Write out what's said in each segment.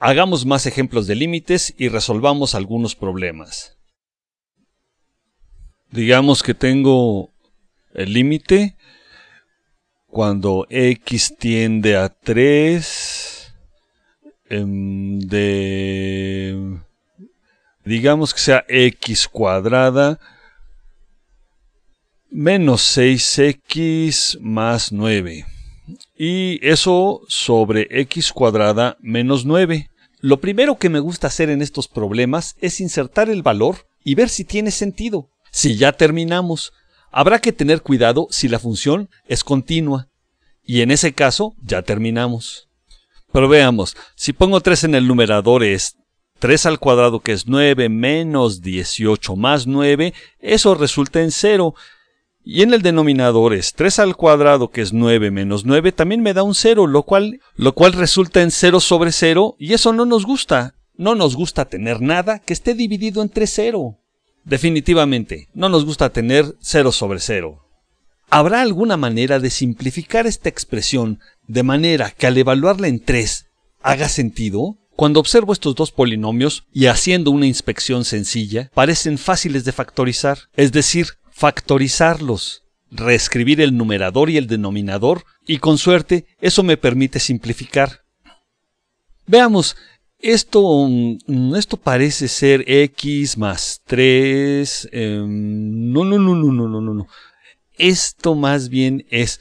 Hagamos más ejemplos de límites y resolvamos algunos problemas. Digamos que tengo el límite cuando x tiende a 3 em, de digamos que sea x cuadrada menos 6x más 9 y eso sobre x cuadrada menos 9. Lo primero que me gusta hacer en estos problemas es insertar el valor y ver si tiene sentido. Si ya terminamos, habrá que tener cuidado si la función es continua. Y en ese caso ya terminamos. Pero veamos, si pongo 3 en el numerador es 3 al cuadrado que es 9 menos 18 más 9, eso resulta en 0. Y en el denominador es 3 al cuadrado, que es 9 menos 9, también me da un 0, lo cual, lo cual resulta en 0 sobre 0, y eso no nos gusta. No nos gusta tener nada que esté dividido entre 0. Definitivamente, no nos gusta tener 0 sobre 0. ¿Habrá alguna manera de simplificar esta expresión de manera que al evaluarla en 3 haga sentido? Cuando observo estos dos polinomios y haciendo una inspección sencilla, parecen fáciles de factorizar, es decir, factorizarlos, reescribir el numerador y el denominador, y con suerte eso me permite simplificar. Veamos, esto, mm, esto parece ser x más 3... Eh, em, no, no, no, no, no, no, no. Esto más bien es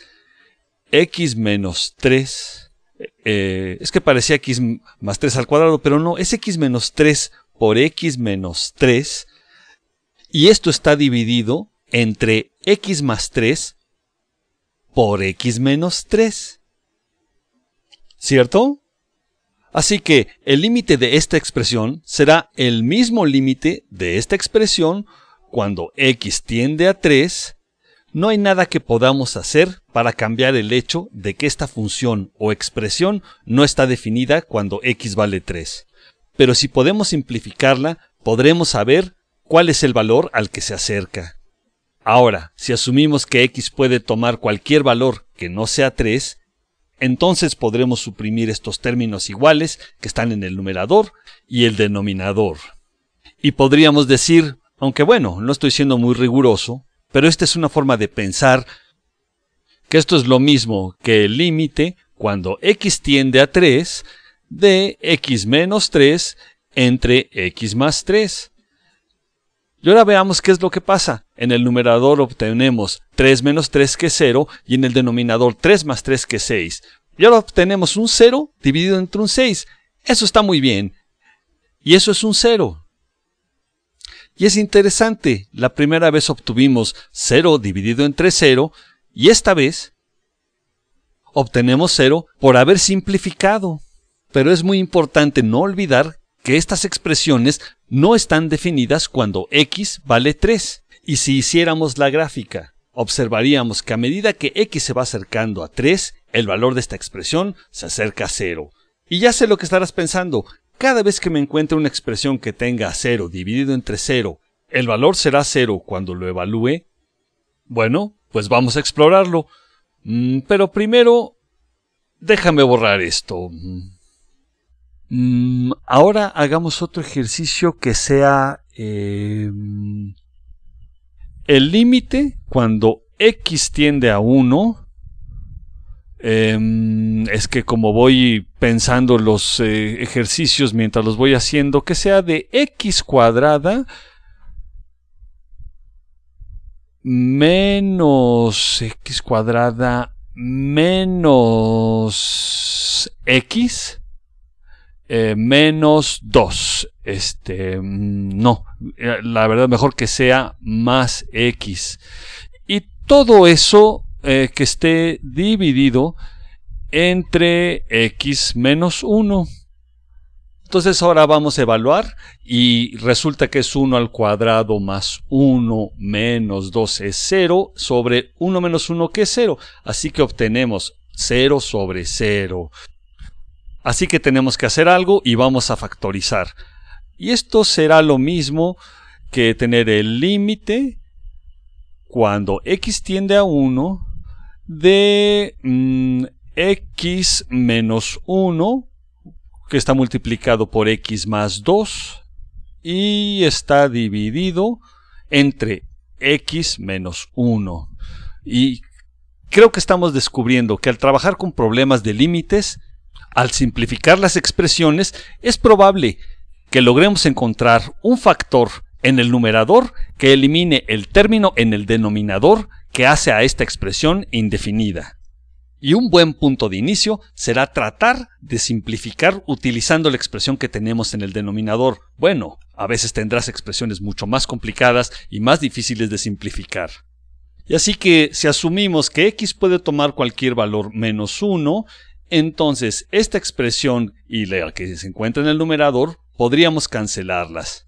x menos 3. Eh, es que parecía x más 3 al cuadrado, pero no, es x menos 3 por x menos 3. Y esto está dividido entre x más 3 por x menos 3. ¿Cierto? Así que el límite de esta expresión será el mismo límite de esta expresión cuando x tiende a 3. No hay nada que podamos hacer para cambiar el hecho de que esta función o expresión no está definida cuando x vale 3. Pero si podemos simplificarla, podremos saber cuál es el valor al que se acerca. Ahora, si asumimos que x puede tomar cualquier valor que no sea 3, entonces podremos suprimir estos términos iguales que están en el numerador y el denominador. Y podríamos decir, aunque bueno, no estoy siendo muy riguroso, pero esta es una forma de pensar que esto es lo mismo que el límite cuando x tiende a 3 de x menos 3 entre x más 3. Y ahora veamos qué es lo que pasa. En el numerador obtenemos 3 menos 3 que 0 y en el denominador 3 más 3 que 6. Y ahora obtenemos un 0 dividido entre un 6. Eso está muy bien. Y eso es un 0. Y es interesante, la primera vez obtuvimos 0 dividido entre 0 y esta vez obtenemos 0 por haber simplificado. Pero es muy importante no olvidar que estas expresiones no están definidas cuando x vale 3. Y si hiciéramos la gráfica, observaríamos que a medida que x se va acercando a 3, el valor de esta expresión se acerca a 0. Y ya sé lo que estarás pensando, cada vez que me encuentre una expresión que tenga 0 dividido entre 0, ¿el valor será 0 cuando lo evalúe? Bueno, pues vamos a explorarlo. Mm, pero primero, déjame borrar esto. Mm, mm, ahora hagamos otro ejercicio que sea... Eh, el límite cuando x tiende a 1, em, es que como voy pensando los eh, ejercicios mientras los voy haciendo, que sea de x cuadrada menos x cuadrada menos x eh, menos 2. Este, mm, no, eh, la verdad mejor que sea más X. Y todo eso eh, que esté dividido entre X menos 1. Entonces ahora vamos a evaluar y resulta que es 1 al cuadrado más 1 menos 2 es 0 sobre 1 menos 1 que es 0. Así que obtenemos 0 sobre 0. Así que tenemos que hacer algo y vamos a factorizar. Y esto será lo mismo que tener el límite cuando x tiende a 1 de mm, x menos 1 que está multiplicado por x más 2 y está dividido entre x menos 1. Y creo que estamos descubriendo que al trabajar con problemas de límites, al simplificar las expresiones, es probable que logremos encontrar un factor en el numerador que elimine el término en el denominador que hace a esta expresión indefinida. Y un buen punto de inicio será tratar de simplificar utilizando la expresión que tenemos en el denominador. Bueno, a veces tendrás expresiones mucho más complicadas y más difíciles de simplificar. Y así que si asumimos que x puede tomar cualquier valor menos 1, entonces, esta expresión y la que se encuentra en el numerador, podríamos cancelarlas.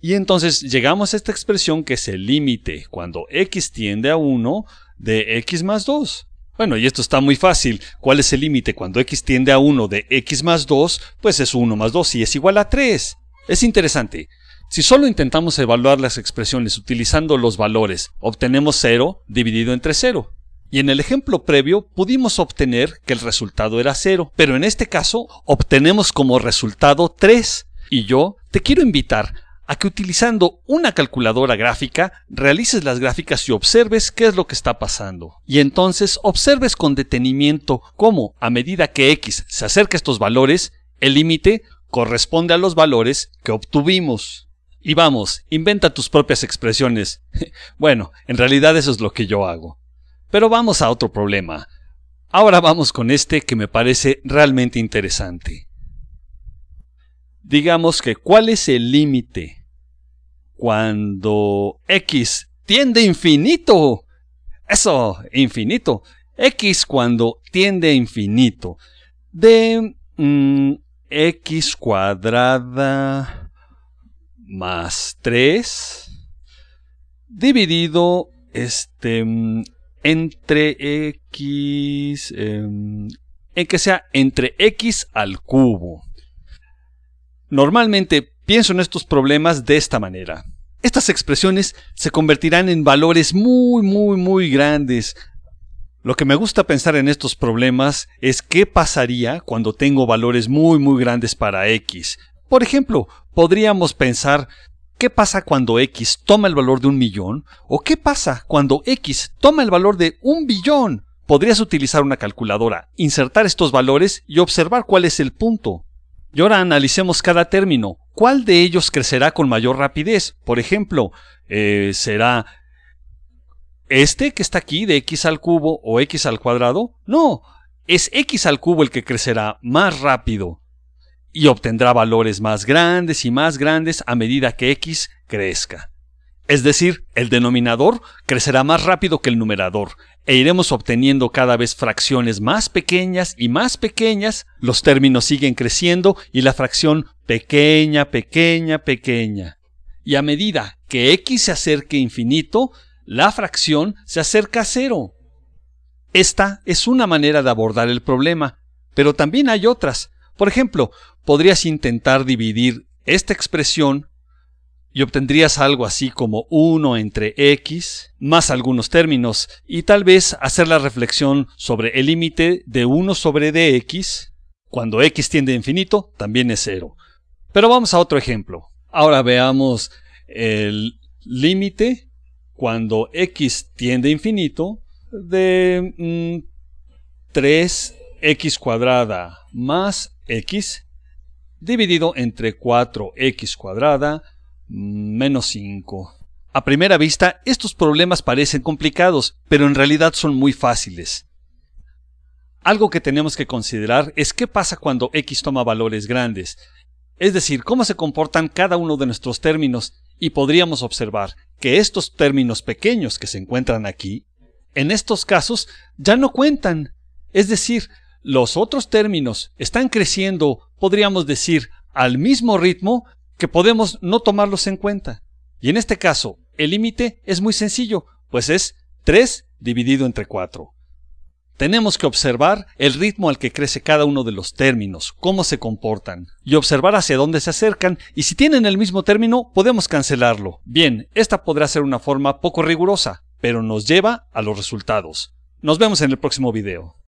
Y entonces llegamos a esta expresión que es el límite, cuando x tiende a 1 de x más 2. Bueno, y esto está muy fácil. ¿Cuál es el límite cuando x tiende a 1 de x más 2? Pues es 1 más 2 y es igual a 3. Es interesante. Si solo intentamos evaluar las expresiones utilizando los valores, obtenemos 0 dividido entre 0 y en el ejemplo previo pudimos obtener que el resultado era 0, pero en este caso obtenemos como resultado 3. Y yo te quiero invitar a que utilizando una calculadora gráfica realices las gráficas y observes qué es lo que está pasando. Y entonces observes con detenimiento cómo, a medida que x se acerca a estos valores, el límite corresponde a los valores que obtuvimos. Y vamos, inventa tus propias expresiones. bueno, en realidad eso es lo que yo hago. Pero vamos a otro problema. Ahora vamos con este que me parece realmente interesante. Digamos que cuál es el límite cuando x tiende a infinito. Eso, infinito. x cuando tiende a infinito. De mm, x cuadrada más 3 dividido este mm, entre x, em, en que sea entre x al cubo. Normalmente pienso en estos problemas de esta manera. Estas expresiones se convertirán en valores muy, muy, muy grandes. Lo que me gusta pensar en estos problemas es qué pasaría cuando tengo valores muy, muy grandes para x. Por ejemplo, podríamos pensar ¿Qué pasa cuando X toma el valor de un millón? ¿O qué pasa cuando X toma el valor de un billón? Podrías utilizar una calculadora, insertar estos valores y observar cuál es el punto. Y ahora analicemos cada término. ¿Cuál de ellos crecerá con mayor rapidez? Por ejemplo, eh, ¿será este que está aquí de x al cubo o x al cuadrado? No, es x al cubo el que crecerá más rápido y obtendrá valores más grandes y más grandes a medida que x crezca. Es decir, el denominador crecerá más rápido que el numerador, e iremos obteniendo cada vez fracciones más pequeñas y más pequeñas, los términos siguen creciendo y la fracción pequeña, pequeña, pequeña. Y a medida que x se acerque a infinito, la fracción se acerca a cero. Esta es una manera de abordar el problema, pero también hay otras. Por ejemplo, podrías intentar dividir esta expresión y obtendrías algo así como 1 entre x más algunos términos y tal vez hacer la reflexión sobre el límite de 1 sobre dx cuando x tiende a infinito también es 0. Pero vamos a otro ejemplo. Ahora veamos el límite cuando x tiende a infinito de 3x mm, cuadrada más x dividido entre 4x cuadrada mm, menos 5. A primera vista, estos problemas parecen complicados, pero en realidad son muy fáciles. Algo que tenemos que considerar es qué pasa cuando x toma valores grandes, es decir, cómo se comportan cada uno de nuestros términos, y podríamos observar que estos términos pequeños que se encuentran aquí, en estos casos ya no cuentan, es decir, los otros términos están creciendo, podríamos decir, al mismo ritmo que podemos no tomarlos en cuenta. Y en este caso, el límite es muy sencillo, pues es 3 dividido entre 4. Tenemos que observar el ritmo al que crece cada uno de los términos, cómo se comportan, y observar hacia dónde se acercan, y si tienen el mismo término, podemos cancelarlo. Bien, esta podrá ser una forma poco rigurosa, pero nos lleva a los resultados. Nos vemos en el próximo video.